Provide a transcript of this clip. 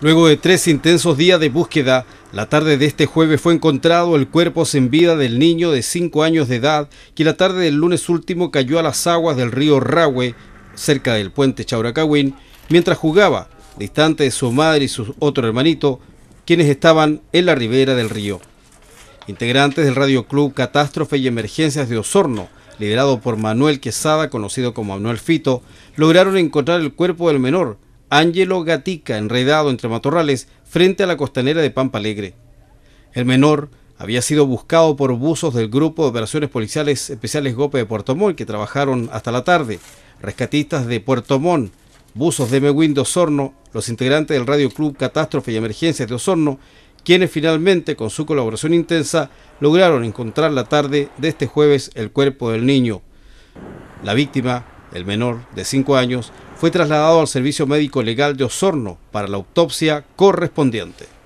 Luego de tres intensos días de búsqueda, la tarde de este jueves fue encontrado el cuerpo sin vida del niño de 5 años de edad, que la tarde del lunes último cayó a las aguas del río Rahue, cerca del puente Chauracahuín, mientras jugaba, distante de su madre y su otro hermanito, quienes estaban en la ribera del río. Integrantes del Radio Club Catástrofe y Emergencias de Osorno, liderado por Manuel Quesada, conocido como Manuel Fito, lograron encontrar el cuerpo del menor, Ángelo Gatica, enredado entre matorrales, frente a la costanera de Pampa Alegre. El menor había sido buscado por buzos del Grupo de Operaciones Policiales Especiales Gope de Puerto Montt, que trabajaron hasta la tarde, rescatistas de Puerto Montt, buzos de Mewindo de Osorno, los integrantes del Radio Club Catástrofe y Emergencias de Osorno, quienes finalmente, con su colaboración intensa, lograron encontrar la tarde de este jueves el cuerpo del niño. La víctima el menor, de 5 años, fue trasladado al Servicio Médico Legal de Osorno para la autopsia correspondiente.